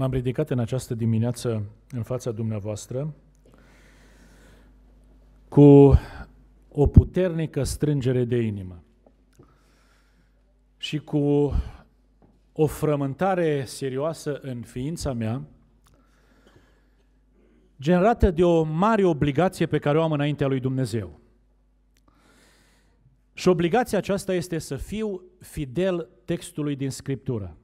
M-am ridicat în această dimineață în fața dumneavoastră cu o puternică strângere de inimă și cu o frământare serioasă în ființa mea, generată de o mare obligație pe care o am înaintea lui Dumnezeu. Și obligația aceasta este să fiu fidel textului din Scriptură.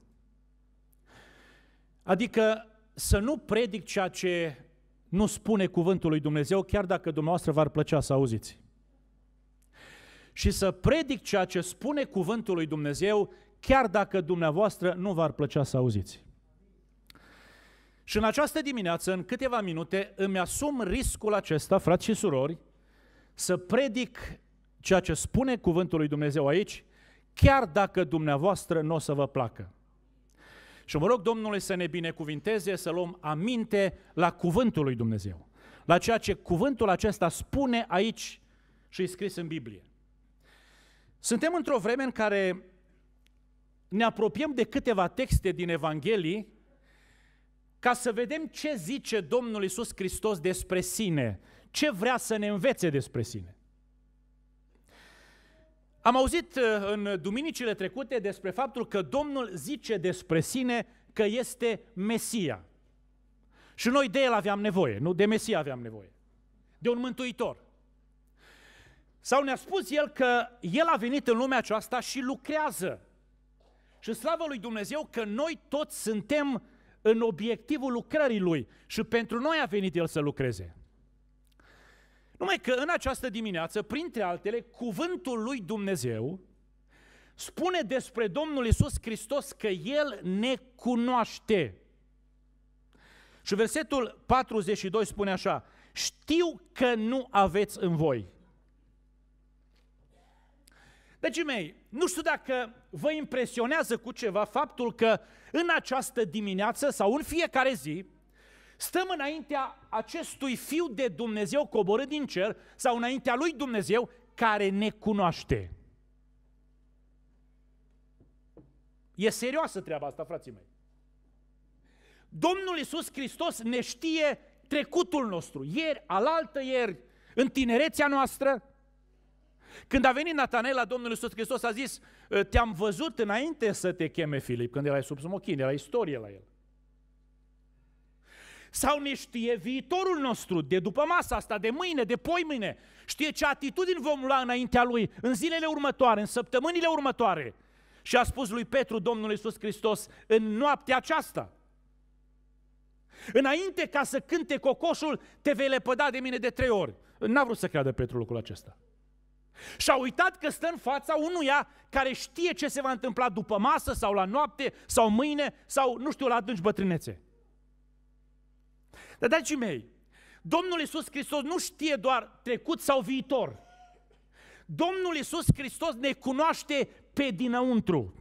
Adică să nu predic ceea ce nu spune cuvântul lui Dumnezeu, chiar dacă dumneavoastră v-ar plăcea să auziți. Și să predic ceea ce spune cuvântul lui Dumnezeu, chiar dacă dumneavoastră nu v-ar plăcea să auziți. Și în această dimineață, în câteva minute, îmi asum riscul acesta, frați și surori, să predic ceea ce spune cuvântul lui Dumnezeu aici, chiar dacă dumneavoastră nu o să vă placă. Și mă rog Domnului să ne binecuvinteze, să luăm aminte la cuvântul lui Dumnezeu. La ceea ce cuvântul acesta spune aici și e scris în Biblie. Suntem într-o vreme în care ne apropiem de câteva texte din Evanghelii ca să vedem ce zice Domnul Isus Hristos despre sine, ce vrea să ne învețe despre sine. Am auzit uh, în duminicile trecute despre faptul că Domnul zice despre sine că este Mesia. Și noi de el aveam nevoie, nu de Mesia aveam nevoie, de un mântuitor. Sau ne-a spus el că el a venit în lumea aceasta și lucrează. Și slavă lui Dumnezeu că noi toți suntem în obiectivul lucrării lui și pentru noi a venit el să lucreze. Numai că în această dimineață, printre altele, cuvântul lui Dumnezeu spune despre Domnul Isus Hristos că El ne cunoaște. Și versetul 42 spune așa, știu că nu aveți în voi. Deci, mei, nu știu dacă vă impresionează cu ceva faptul că în această dimineață sau în fiecare zi, Stăm înaintea acestui Fiu de Dumnezeu coborât din cer sau înaintea lui Dumnezeu care ne cunoaște. E serioasă treaba asta, frații mei. Domnul Iisus Hristos ne știe trecutul nostru, ieri, alaltă ieri, în tinerețea noastră. Când a venit Natanel la Domnul Iisus Hristos, a zis, te-am văzut înainte să te cheme Filip, când erai sub smochin, era istorie la el sau ne știe viitorul nostru de după masa asta, de mâine, de poi mâine. Știe ce atitudini vom lua înaintea lui în zilele următoare, în săptămânile următoare. Și a spus lui Petru, Domnul Iisus Hristos, în noaptea aceasta, Înainte ca să cânte cocoșul, te vei lepăda de mine de trei ori. N-a vrut să creadă Petru lucrul acesta. Și a uitat că stă în fața unuia care știe ce se va întâmpla după masă sau la noapte sau mâine sau nu știu la adânci bătrânețe. Dar, dragii mei, Domnul Iisus Hristos nu știe doar trecut sau viitor. Domnul Iisus Hristos ne cunoaște pe dinăuntru.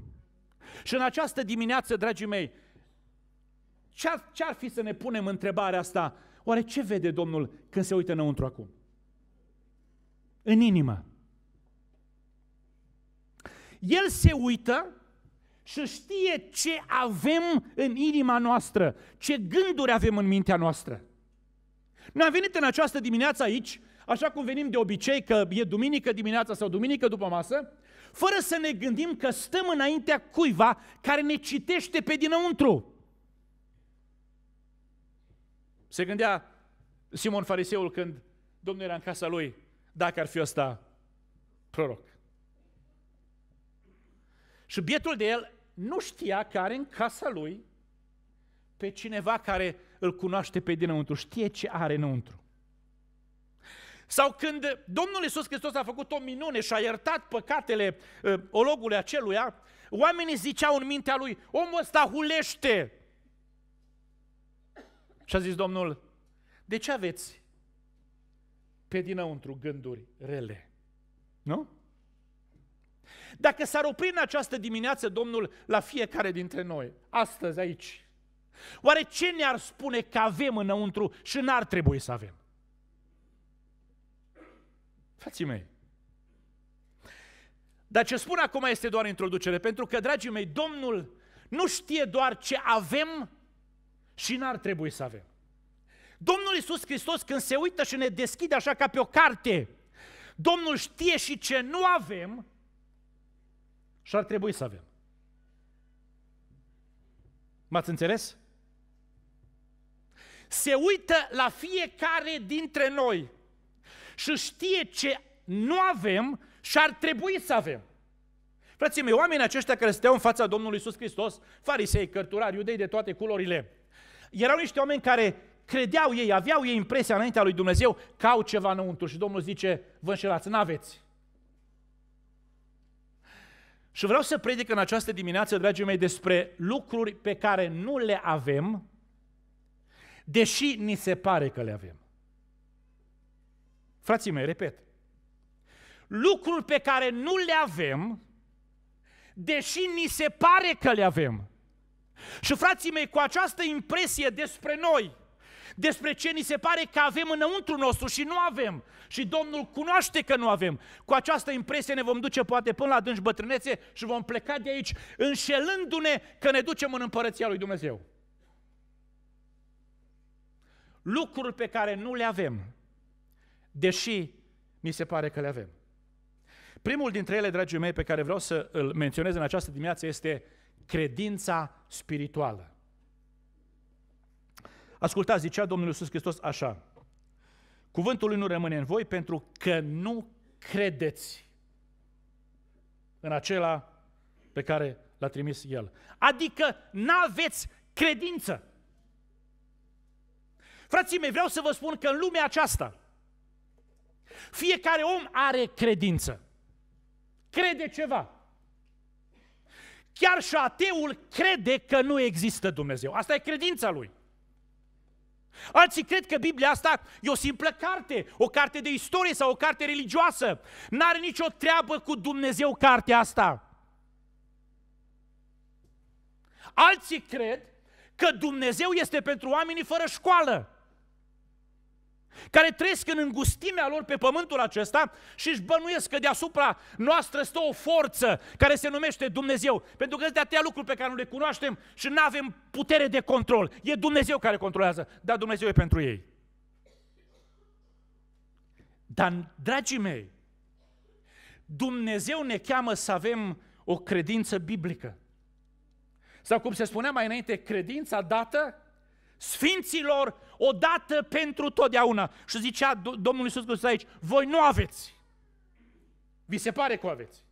Și în această dimineață, dragii mei, ce-ar, ce-ar fi să ne punem întrebarea asta? Oare ce vede Domnul când se uită înăuntru acum? În inimă. El se uită și știe ce avem în inima noastră, ce gânduri avem în mintea noastră. Noi am venit în această dimineață aici, așa cum venim de obicei, că e duminică dimineața sau duminică după masă, fără să ne gândim că stăm înaintea cuiva care ne citește pe dinăuntru. Se gândea Simon Fariseul când Domnul era în casa lui, dacă ar fi ăsta proroc. Și bietul de el nu știa că are în casa lui pe cineva care îl cunoaște pe dinăuntru, știe ce are înăuntru. Sau când Domnul Iisus Hristos a făcut o minune și a iertat păcatele uh, ă, ologului aceluia, oamenii ziceau în mintea lui, omul ăsta hulește. Și a zis Domnul, de ce aveți pe dinăuntru gânduri rele? Nu? Dacă s-ar opri în această dimineață Domnul la fiecare dintre noi, astăzi aici, oare ce ne-ar spune că avem înăuntru și n-ar trebui să avem? Frații mei, dar ce spun acum este doar introducere, pentru că, dragii mei, Domnul nu știe doar ce avem și n-ar trebui să avem. Domnul Iisus Hristos când se uită și ne deschide așa ca pe o carte, Domnul știe și ce nu avem și ar trebui să avem. M-ați înțeles? Se uită la fiecare dintre noi și știe ce nu avem și ar trebui să avem. Frații mei, oamenii aceștia care stăteau în fața Domnului Iisus Hristos, farisei, cărturari, iudei de toate culorile, erau niște oameni care credeau ei, aveau ei impresia înaintea lui Dumnezeu că au ceva înăuntru și Domnul zice, vă înșelați, n-aveți. Și vreau să predic în această dimineață, dragii mei, despre lucruri pe care nu le avem, deși ni se pare că le avem. Frații mei, repet, lucruri pe care nu le avem, deși ni se pare că le avem. Și frații mei, cu această impresie despre noi, despre ce ni se pare că avem înăuntru nostru și nu avem, și Domnul cunoaște că nu avem. Cu această impresie ne vom duce poate până la adânci bătrânețe și vom pleca de aici înșelându-ne că ne ducem în împărăția lui Dumnezeu. Lucruri pe care nu le avem, deși mi se pare că le avem. Primul dintre ele, dragii mei, pe care vreau să îl menționez în această dimineață este credința spirituală. Ascultați, zicea Domnul Iisus Hristos așa, Cuvântul lui nu rămâne în voi pentru că nu credeți în acela pe care l-a trimis El. Adică n-aveți credință. Frații mei, vreau să vă spun că în lumea aceasta fiecare om are credință. Crede ceva. Chiar și ateul crede că nu există Dumnezeu. Asta e credința lui. Alții cred că Biblia asta e o simplă carte, o carte de istorie sau o carte religioasă. N-are nicio treabă cu Dumnezeu cartea asta. Alții cred că Dumnezeu este pentru oamenii fără școală care trăiesc în îngustimea lor pe pământul acesta și își bănuiesc că deasupra noastră stă o forță care se numește Dumnezeu. Pentru că sunt atâtea lucruri pe care nu le cunoaștem și nu avem putere de control. E Dumnezeu care controlează, dar Dumnezeu e pentru ei. Dar, dragii mei, Dumnezeu ne cheamă să avem o credință biblică. Sau cum se spunea mai înainte, credința dată sfinților odată pentru totdeauna. Și zicea Domnul Iisus Hristos aici, voi nu aveți. Vi se pare că o aveți.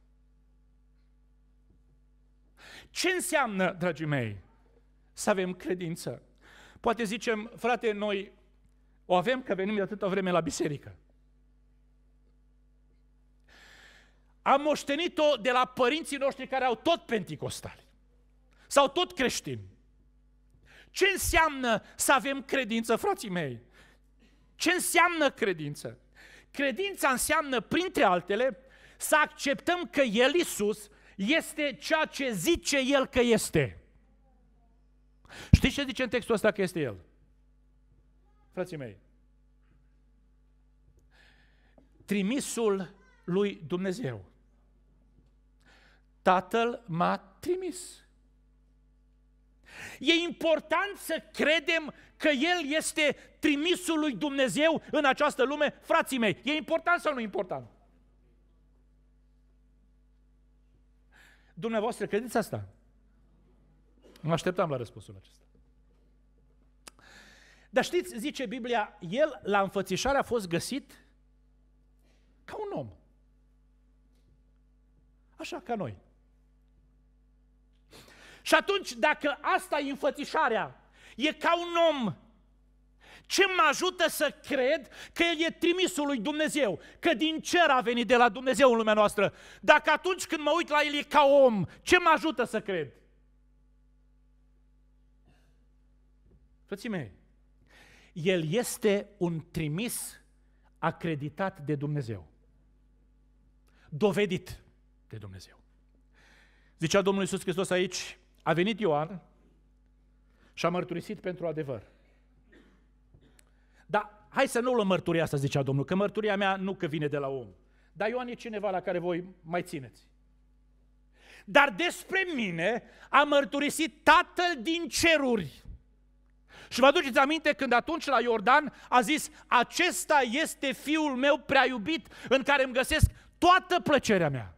Ce înseamnă, dragii mei, să avem credință? Poate zicem, frate, noi o avem că venim de atâta vreme la biserică. Am moștenit-o de la părinții noștri care au tot penticostali sau tot creștini. Ce înseamnă să avem credință, frații mei? Ce înseamnă credință? Credința înseamnă, printre altele, să acceptăm că El, Isus, este ceea ce zice El că este. Știți ce zice în textul ăsta că este El? Frații mei, trimisul lui Dumnezeu. Tatăl m-a trimis. E important să credem că El este trimisul lui Dumnezeu în această lume, frații mei. E important sau nu important? Dumneavoastră credeți asta? Mă așteptam la răspunsul acesta. Dar știți, zice Biblia, el la înfățișare a fost găsit ca un om. Așa ca noi. Și atunci, dacă asta e înfățișarea, e ca un om ce mă ajută să cred că El e trimisul lui Dumnezeu, că din cer a venit de la Dumnezeu în lumea noastră. Dacă atunci când mă uit la El e ca om, ce mă ajută să cred? Frății mei, El este un trimis acreditat de Dumnezeu. Dovedit de Dumnezeu. Zicea Domnul Iisus Hristos aici, a venit Ioan și a mărturisit pentru adevăr. Dar hai să nu luăm mărturia asta, zicea Domnul, că mărturia mea nu că vine de la om. Dar Ioan e cineva la care voi mai țineți. Dar despre mine a mărturisit Tatăl din ceruri. Și vă aduceți aminte când atunci la Iordan a zis, acesta este fiul meu prea iubit în care îmi găsesc toată plăcerea mea.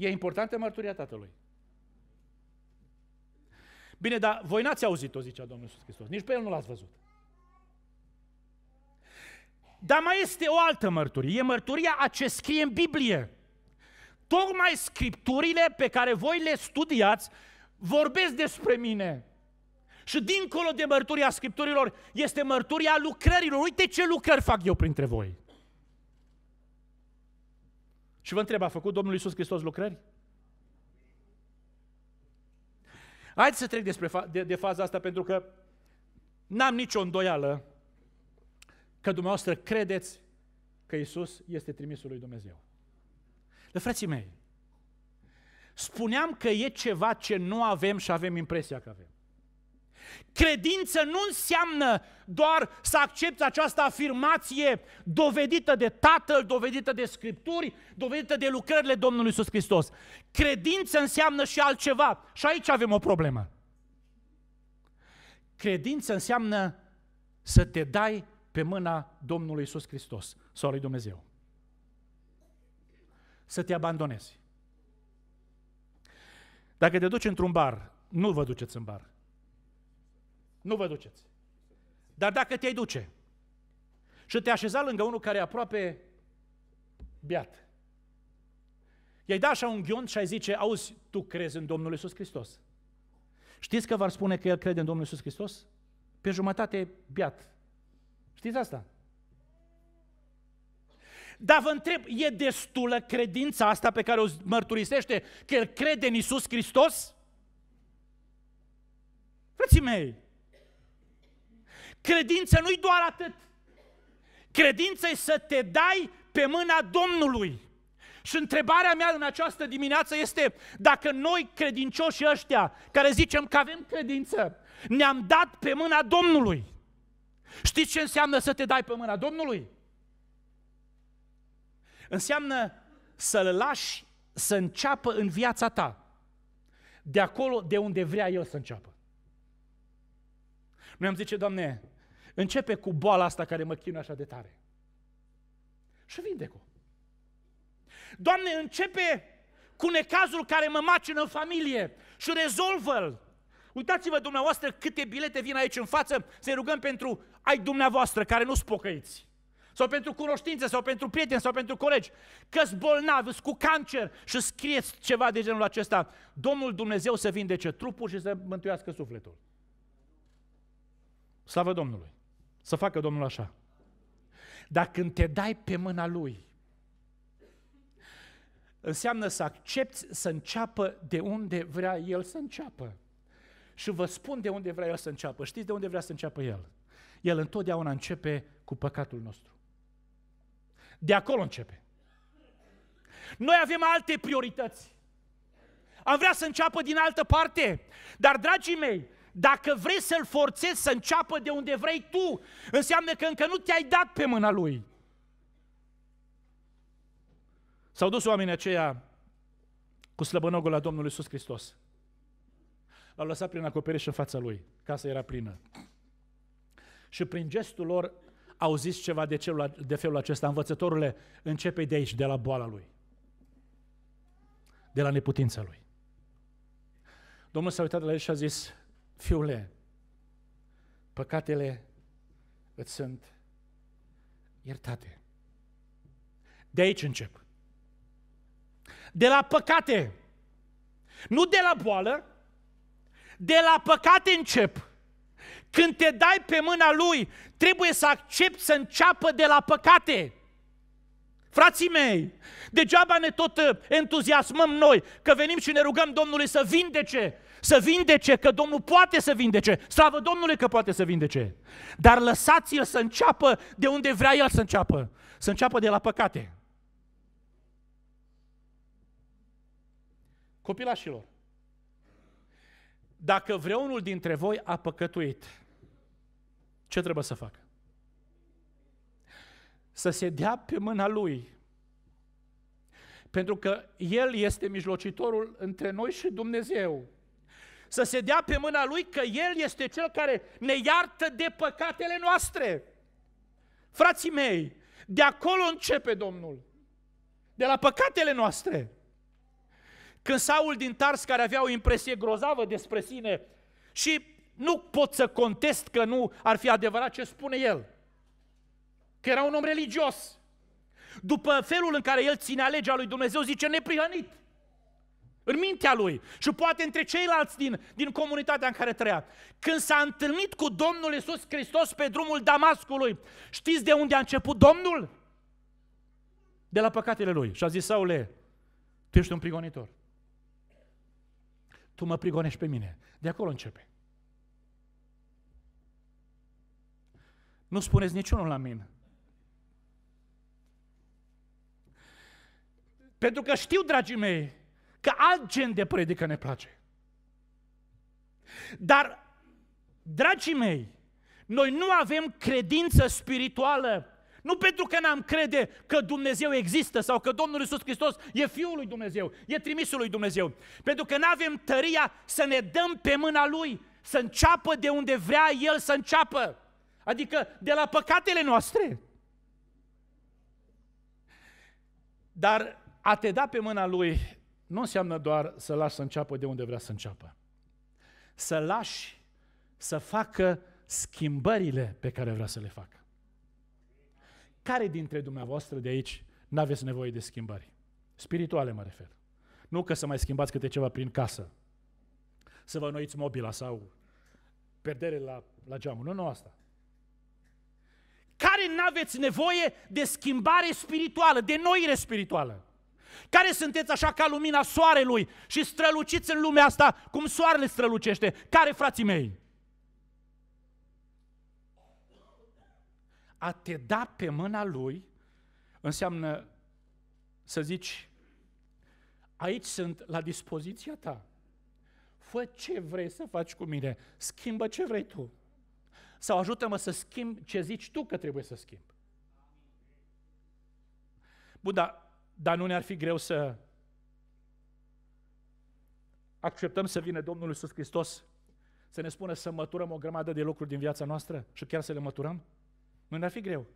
E importantă mărturia tatălui. Bine, dar voi n-ați auzit-o, zicea Domnul Iisus Hristos. Nici pe el nu l-ați văzut. Dar mai este o altă mărturie. E mărturia a ce scrie în Biblie. Tocmai scripturile pe care voi le studiați vorbesc despre mine. Și dincolo de mărturia scripturilor este mărturia lucrărilor. Uite ce lucrări fac eu printre voi. Și vă întreb, a făcut Domnul Iisus Hristos lucrări? Haideți să trec despre fa- de, de faza asta pentru că n-am nicio îndoială că dumneavoastră credeți că Isus este trimisul lui Dumnezeu. Dar frații mei, spuneam că e ceva ce nu avem și avem impresia că avem. Credință nu înseamnă doar să accepti această afirmație dovedită de Tatăl, dovedită de Scripturi, dovedită de lucrările Domnului Iisus Hristos. Credință înseamnă și altceva. Și aici avem o problemă. Credință înseamnă să te dai pe mâna Domnului Iisus Hristos sau lui Dumnezeu. Să te abandonezi. Dacă te duci într-un bar, nu vă duceți în bar. Nu vă duceți. Dar dacă te-ai duce și te așeza lângă unul care e aproape biat, i-ai da așa un ghion și ai zice, auzi, tu crezi în Domnul Isus Hristos. Știți că v-ar spune că el crede în Domnul Isus Hristos? Pe jumătate biat. Știți asta? Dar vă întreb, e destulă credința asta pe care o mărturisește că el crede în Isus Hristos? Frății mei, Credință nu-i doar atât. Credință e să te dai pe mâna Domnului. Și întrebarea mea în această dimineață este dacă noi credincioși, ăștia care zicem că avem credință, ne-am dat pe mâna Domnului. Știți ce înseamnă să te dai pe mâna Domnului? Înseamnă să-L lași să înceapă în viața ta. De acolo de unde vrea El să înceapă. Noi am zice, Doamne, începe cu boala asta care mă chinuie așa de tare. Și vindec-o. Doamne, începe cu necazul care mă macină în familie și rezolvă-l. Uitați-vă dumneavoastră câte bilete vin aici în față să-i rugăm pentru ai dumneavoastră care nu spocăiți. Sau pentru cunoștințe, sau pentru prieteni, sau pentru colegi. că bolnavi, cu cancer și scrieți ceva de genul acesta. Domnul Dumnezeu să vindece trupul și să mântuiască sufletul. Slavă Domnului! Să facă Domnul așa. Dar când te dai pe mâna Lui, înseamnă să accepti să înceapă de unde vrea El să înceapă. Și vă spun de unde vrea El să înceapă. Știți de unde vrea să înceapă El? El întotdeauna începe cu păcatul nostru. De acolo începe. Noi avem alte priorități. Am vrea să înceapă din altă parte. Dar, dragii mei, dacă vrei să-l forțezi să înceapă de unde vrei tu, înseamnă că încă nu te-ai dat pe mâna lui. S-au dus oamenii aceia cu slăbănogul la Domnul Iisus Hristos. L-au lăsat prin acoperiș în fața lui. Casa era plină. Și prin gestul lor au zis ceva de, celul, de felul acesta. Învățătorule, începe de aici, de la boala lui. De la neputința lui. Domnul s-a uitat la el și a zis, Fiule, păcatele îți sunt iertate. De aici încep. De la păcate. Nu de la boală. De la păcate încep. Când te dai pe mâna lui, trebuie să accepti să înceapă de la păcate. Frații mei, degeaba ne tot uh, entuziasmăm noi că venim și ne rugăm Domnului să vindece să vindece, că Domnul poate să vindece. Slavă Domnului că poate să vindece. Dar lăsați-l să înceapă de unde vrea el să înceapă. Să înceapă de la păcate. Copilașilor, dacă vreunul dintre voi a păcătuit, ce trebuie să facă? Să se dea pe mâna lui. Pentru că El este mijlocitorul între noi și Dumnezeu să se dea pe mâna Lui că El este Cel care ne iartă de păcatele noastre. Frații mei, de acolo începe Domnul, de la păcatele noastre. Când Saul din Tars, care avea o impresie grozavă despre sine și nu pot să contest că nu ar fi adevărat ce spune el, că era un om religios, după felul în care el ține legea lui Dumnezeu, zice neprihănit în mintea lui și poate între ceilalți din, din comunitatea în care trăia. Când s-a întâlnit cu Domnul Isus Hristos pe drumul Damascului, știți de unde a început Domnul? De la păcatele lui. Și a zis, Saule, tu ești un prigonitor. Tu mă prigonești pe mine. De acolo începe. Nu spuneți niciunul la mine. Pentru că știu, dragii mei, Că alt gen de predică ne place. Dar, dragii mei, noi nu avem credință spirituală. Nu pentru că n-am crede că Dumnezeu există sau că Domnul Iisus Hristos e Fiul lui Dumnezeu, e trimisul lui Dumnezeu. Pentru că nu avem tăria să ne dăm pe mâna Lui, să înceapă de unde vrea El să înceapă. Adică de la păcatele noastre. Dar a te da pe mâna Lui nu înseamnă doar să lași să înceapă de unde vrea să înceapă. Să lași să facă schimbările pe care vrea să le facă. Care dintre dumneavoastră de aici nu aveți nevoie de schimbări? Spirituale mă refer. Nu că să mai schimbați câte ceva prin casă. Să vă noiți mobila sau perdere la, la geamul. Nu, nu asta. Care nu aveți nevoie de schimbare spirituală, de noire spirituală? Care sunteți așa ca lumina soarelui și străluciți în lumea asta cum soarele strălucește? Care, frații mei? A te da pe mâna lui înseamnă să zici, aici sunt la dispoziția ta. Fă ce vrei să faci cu mine, schimbă ce vrei tu. Sau ajută-mă să schimb ce zici tu că trebuie să schimb. Bun, dar dar nu ne-ar fi greu să acceptăm să vină Domnul Iisus Hristos să ne spună să măturăm o grămadă de lucruri din viața noastră și chiar să le măturăm? Nu ne-ar fi greu.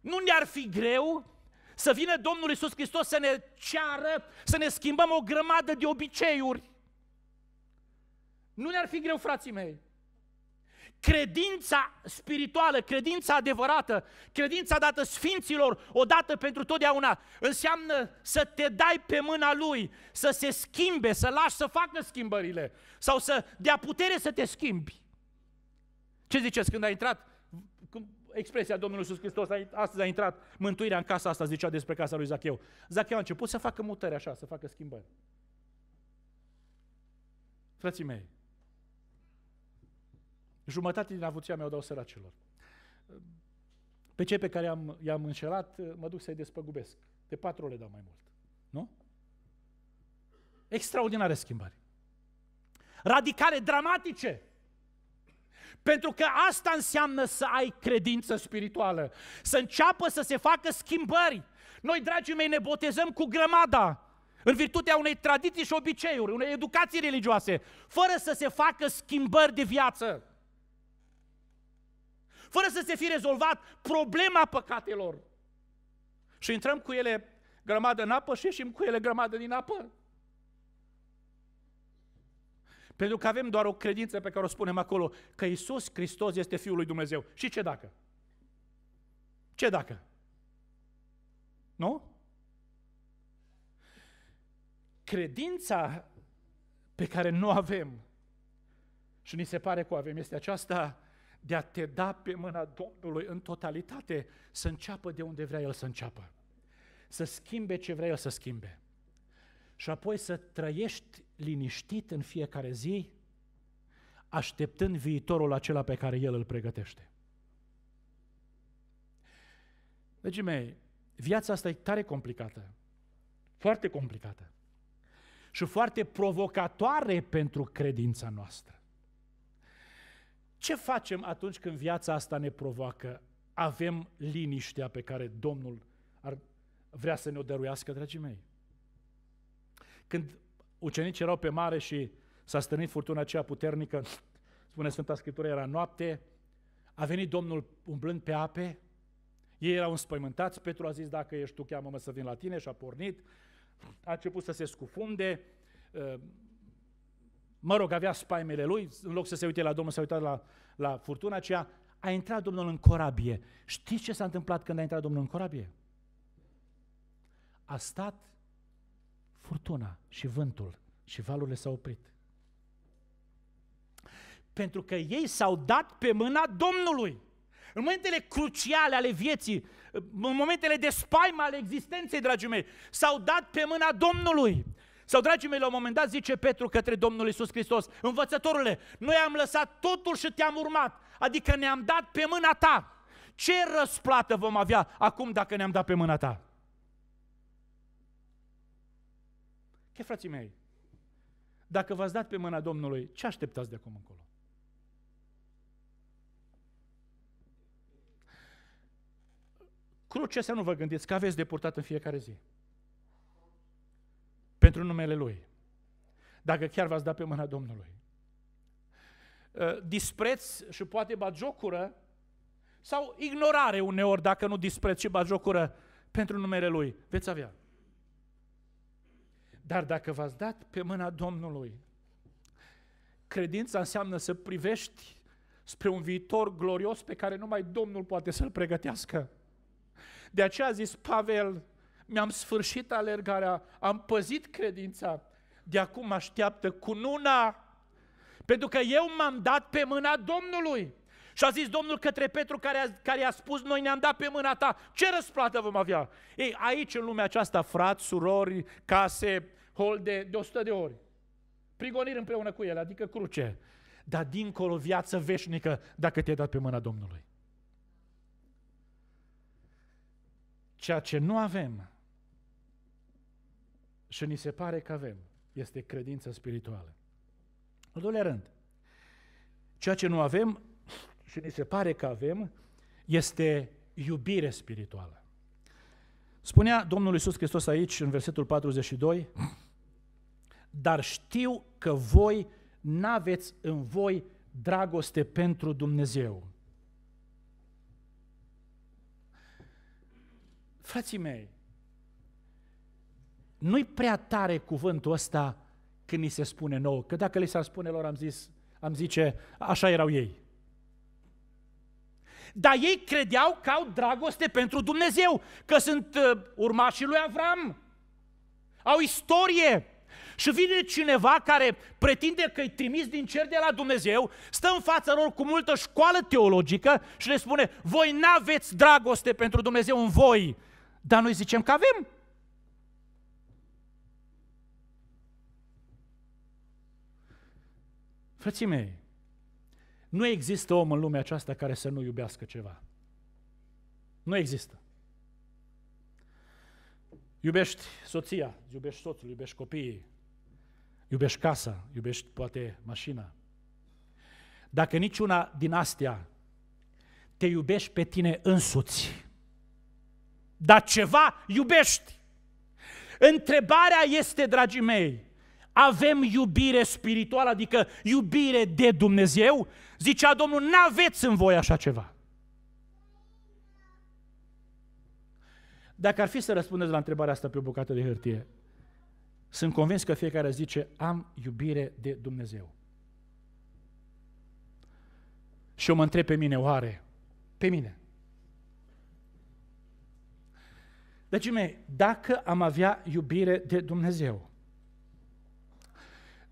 Nu ne-ar fi greu să vină Domnul Iisus Hristos să ne ceară, să ne schimbăm o grămadă de obiceiuri. Nu ne-ar fi greu, frații mei credința spirituală, credința adevărată, credința dată sfinților odată pentru totdeauna, înseamnă să te dai pe mâna Lui, să se schimbe, să lași să facă schimbările sau să dea putere să te schimbi. Ce ziceți când a intrat, când expresia Domnului Iisus Hristos, astăzi a intrat mântuirea în casa asta, zicea despre casa lui Zacheu. Zacheu a început să facă mutări așa, să facă schimbări. Frații mei, Jumătate din avuția mea o dau săracilor. Pe cei pe care am, i-am înșelat, mă duc să-i despăgubesc. De patru ore dau mai mult. Nu? Extraordinare schimbări. Radicale, dramatice. Pentru că asta înseamnă să ai credință spirituală. Să înceapă să se facă schimbări. Noi, dragii mei, ne botezăm cu grămada în virtutea unei tradiții și obiceiuri, unei educații religioase, fără să se facă schimbări de viață fără să se fi rezolvat problema păcatelor. Și intrăm cu ele grămadă în apă și ieșim cu ele grămadă din apă. Pentru că avem doar o credință pe care o spunem acolo, că Isus Hristos este Fiul lui Dumnezeu. Și ce dacă? Ce dacă? Nu? Credința pe care nu avem și ni se pare că o avem este aceasta de a te da pe mâna Domnului în totalitate, să înceapă de unde vrea El să înceapă. Să schimbe ce vrea El să schimbe. Și apoi să trăiești liniștit în fiecare zi, așteptând viitorul acela pe care El îl pregătește. Dragii deci, mei, viața asta e tare complicată. Foarte complicată. Și foarte provocatoare pentru credința noastră. Ce facem atunci când viața asta ne provoacă? Avem liniștea pe care Domnul ar vrea să ne-o dăruiască, dragii mei. Când ucenicii erau pe mare și s-a stănit furtuna aceea puternică, spune Sfânta Scriptură, era noapte, a venit Domnul umblând pe ape, ei erau înspăimântați, Petru a zis, dacă ești tu, cheamă-mă să vin la tine și a pornit, a început să se scufunde, ă, mă rog, avea spaimele lui, în loc să se uite la Domnul, s-a uitat la, la furtuna aceea, a intrat Domnul în corabie. Știți ce s-a întâmplat când a intrat Domnul în corabie? A stat furtuna și vântul și valurile s-au oprit. Pentru că ei s-au dat pe mâna Domnului. În momentele cruciale ale vieții, în momentele de spaimă ale existenței, dragii mei, s-au dat pe mâna Domnului. Sau, dragii mei, la un moment dat zice Petru către Domnul Isus Hristos, învățătorule, noi am lăsat totul și te-am urmat, adică ne-am dat pe mâna ta. Ce răsplată vom avea acum dacă ne-am dat pe mâna ta? Ce frații mei, dacă v-ați dat pe mâna Domnului, ce așteptați de acum încolo? Crucea să nu vă gândiți că aveți de purtat în fiecare zi pentru numele Lui. Dacă chiar v-ați dat pe mâna Domnului. Ă, dispreț și poate bagiocură sau ignorare uneori, dacă nu dispreț și bagiocură pentru numele Lui, veți avea. Dar dacă v-ați dat pe mâna Domnului, credința înseamnă să privești spre un viitor glorios pe care numai Domnul poate să-l pregătească. De aceea a zis Pavel mi-am sfârșit alergarea, am păzit credința, de acum așteaptă cununa, pentru că eu m-am dat pe mâna Domnului. Și a zis Domnul către Petru care, a, care i-a spus, noi ne-am dat pe mâna ta, ce răsplată vom avea? Ei, aici în lumea aceasta, frați, surori, case, holde, de 100 de ori. Prigoniri împreună cu el, adică cruce. Dar dincolo viață veșnică dacă te-ai dat pe mâna Domnului. Ceea ce nu avem și ni se pare că avem este credința spirituală. În doilea rând, ceea ce nu avem și ni se pare că avem este iubire spirituală. Spunea Domnul Iisus Hristos aici, în versetul 42, dar știu că voi n-aveți în voi dragoste pentru Dumnezeu. Frații mei, nu-i prea tare cuvântul ăsta când ni se spune nouă, că dacă li s-ar spune lor, am zis, am zice, așa erau ei. Dar ei credeau că au dragoste pentru Dumnezeu, că sunt uh, urmașii lui Avram, au istorie. Și vine cineva care pretinde că e trimis din cer de la Dumnezeu, stă în fața lor cu multă școală teologică și le spune, voi n-aveți dragoste pentru Dumnezeu în voi, dar noi zicem că avem. Frății mei, nu există om în lumea aceasta care să nu iubească ceva. Nu există. Iubești soția, iubești soțul, iubești copiii, iubești casa, iubești poate mașina. Dacă niciuna din astea te iubești pe tine însuți, dar ceva iubești. Întrebarea este, dragii mei, avem iubire spirituală, adică iubire de Dumnezeu, zicea Domnul, n-aveți în voi așa ceva. Dacă ar fi să răspundeți la întrebarea asta pe o bucată de hârtie, sunt convins că fiecare zice, am iubire de Dumnezeu. Și eu mă întreb pe mine, oare? Pe mine. Dragii deci, mei, dacă am avea iubire de Dumnezeu,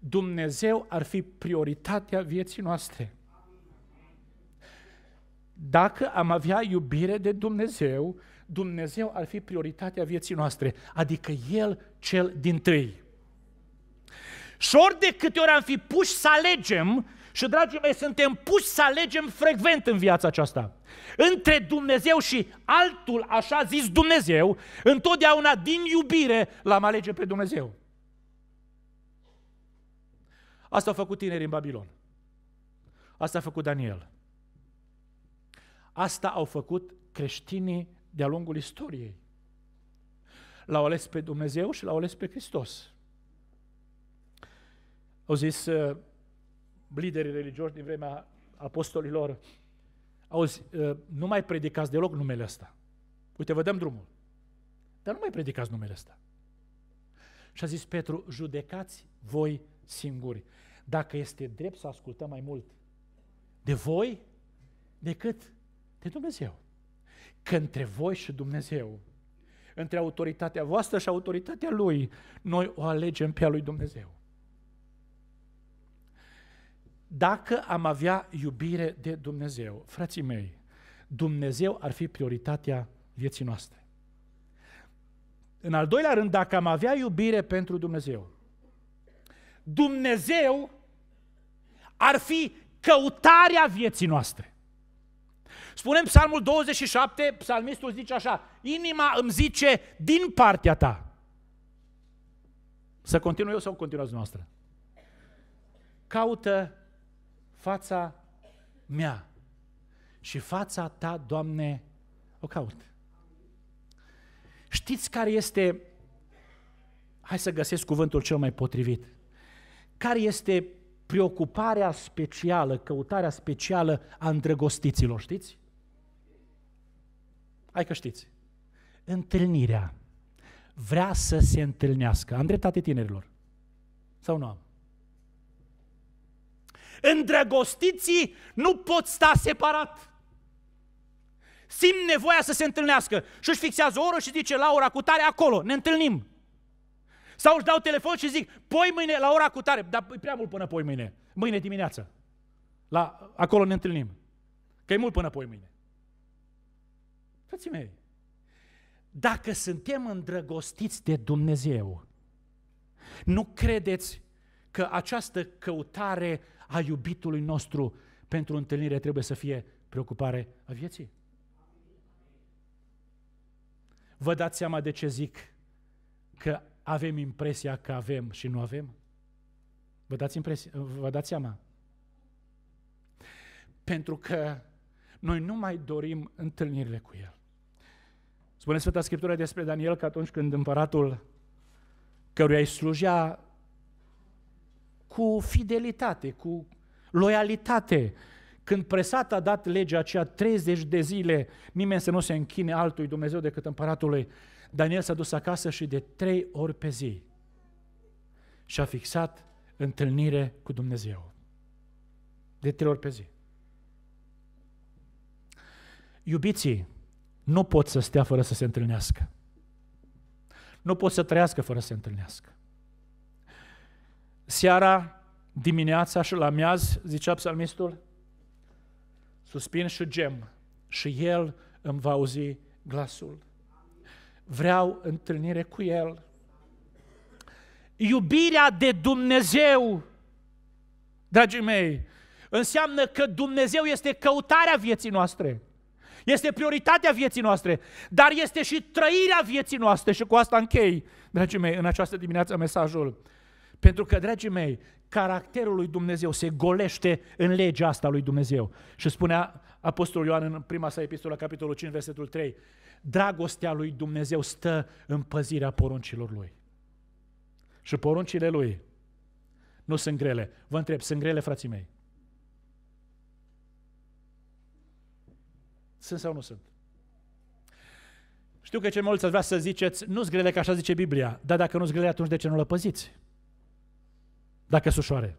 Dumnezeu ar fi prioritatea vieții noastre. Dacă am avea iubire de Dumnezeu, Dumnezeu ar fi prioritatea vieții noastre, adică El cel din tâi. Și ori de câte ori am fi puși să alegem, și dragii mei, suntem puși să alegem frecvent în viața aceasta. Între Dumnezeu și altul, așa zis Dumnezeu, întotdeauna din iubire l-am alege pe Dumnezeu. Asta au făcut tinerii în Babilon. Asta a făcut Daniel. Asta au făcut creștinii de-a lungul istoriei. L-au ales pe Dumnezeu și l-au ales pe Hristos. Au zis uh, liderii religioși din vremea apostolilor, auzi, uh, nu mai predicați deloc numele ăsta. Uite, vă dăm drumul. Dar nu mai predicați numele ăsta. Și a zis Petru, judecați voi singuri dacă este drept să ascultăm mai mult de voi decât de Dumnezeu. Că între voi și Dumnezeu, între autoritatea voastră și autoritatea Lui, noi o alegem pe a Lui Dumnezeu. Dacă am avea iubire de Dumnezeu, frații mei, Dumnezeu ar fi prioritatea vieții noastre. În al doilea rând, dacă am avea iubire pentru Dumnezeu, Dumnezeu ar fi căutarea vieții noastre. Spunem Psalmul 27, psalmistul zice așa, inima îmi zice din partea ta. Să continui eu sau continuați noastră? Caută fața mea și fața ta, Doamne, o caut. Știți care este, hai să găsesc cuvântul cel mai potrivit, care este preocuparea specială, căutarea specială a îndrăgostiților, știți? Hai că știți. Întâlnirea. Vrea să se întâlnească. Am dreptate tinerilor. Sau nu am? Îndrăgostiții nu pot sta separat. Simt nevoia să se întâlnească și își fixează o oră și zice Laura cu tare acolo, ne întâlnim. Sau își dau telefon și zic, poi mâine la ora cu tare, dar e prea mult până poi mâine, mâine dimineață. La, acolo ne întâlnim. Că e mult până poi mâine. Frații mei, dacă suntem îndrăgostiți de Dumnezeu, nu credeți că această căutare a iubitului nostru pentru întâlnire trebuie să fie preocupare a vieții? Vă dați seama de ce zic că avem impresia că avem și nu avem? Vă dați, impresia, vă dați seama? Pentru că noi nu mai dorim întâlnirile cu El. Spune Sfânta Scriptură despre Daniel că atunci când împăratul căruia îi slujea cu fidelitate, cu loialitate, când presat a dat legea aceea 30 de zile, nimeni să nu se închine altui Dumnezeu decât împăratului, Daniel s-a dus acasă și de trei ori pe zi și-a fixat întâlnire cu Dumnezeu. De trei ori pe zi. Iubiții nu pot să stea fără să se întâlnească. Nu pot să trăiască fără să se întâlnească. Seara, dimineața și la miaz, zicea psalmistul, suspin și gem și el îmi va auzi glasul vreau întâlnire cu El. Iubirea de Dumnezeu, dragii mei, înseamnă că Dumnezeu este căutarea vieții noastre. Este prioritatea vieții noastre, dar este și trăirea vieții noastre și cu asta închei, dragii mei, în această dimineață mesajul. Pentru că, dragii mei, caracterul lui Dumnezeu se golește în legea asta lui Dumnezeu. Și spunea Apostolul Ioan în prima sa epistolă, capitolul 5, versetul 3. Dragostea lui Dumnezeu stă în păzirea poruncilor lui. Și poruncile lui nu sunt grele. Vă întreb, sunt grele, frații mei? Sunt sau nu sunt? Știu că ce mulți ați vrea să ziceți, nu sunt grele, că așa zice Biblia, dar dacă nu sunt grele, atunci de ce nu le păziți? Dacă sunt ușoare.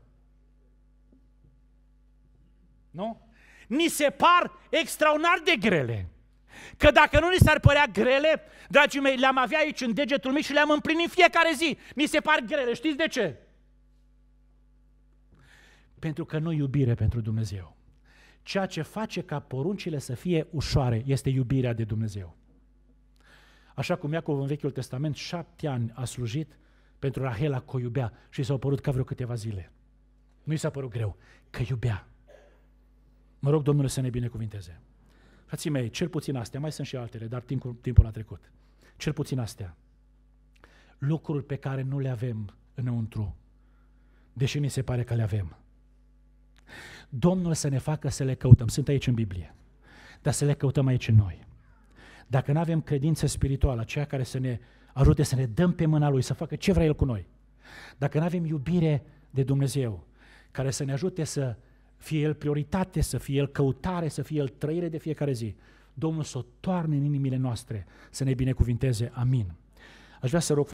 Nu? ni se par extraordinar de grele. Că dacă nu ni s-ar părea grele, dragii mei, le-am avea aici în degetul mic și le-am împlinit fiecare zi. Ni se par grele. Știți de ce? Pentru că nu iubire pentru Dumnezeu. Ceea ce face ca poruncile să fie ușoare este iubirea de Dumnezeu. Așa cum Iacov în Vechiul Testament șapte ani a slujit pentru Rahela că o iubea și s-au părut ca vreo câteva zile. Nu i s-a părut greu, că iubea. Mă rog Domnul să ne binecuvinteze. Frații mei, cel puțin astea, mai sunt și altele, dar timpul, timpul a trecut. Cel puțin astea. Lucruri pe care nu le avem înăuntru, deși ni se pare că le avem. Domnul să ne facă să le căutăm. Sunt aici în Biblie, dar să le căutăm aici în noi. Dacă nu avem credință spirituală, aceea care să ne ajute să ne dăm pe mâna Lui, să facă ce vrea El cu noi, dacă nu avem iubire de Dumnezeu, care să ne ajute să fie el prioritate, să fie el căutare, să fie el trăire de fiecare zi. Domnul să o toarne în inimile noastre, să ne binecuvinteze. Amin. Aș vrea să rog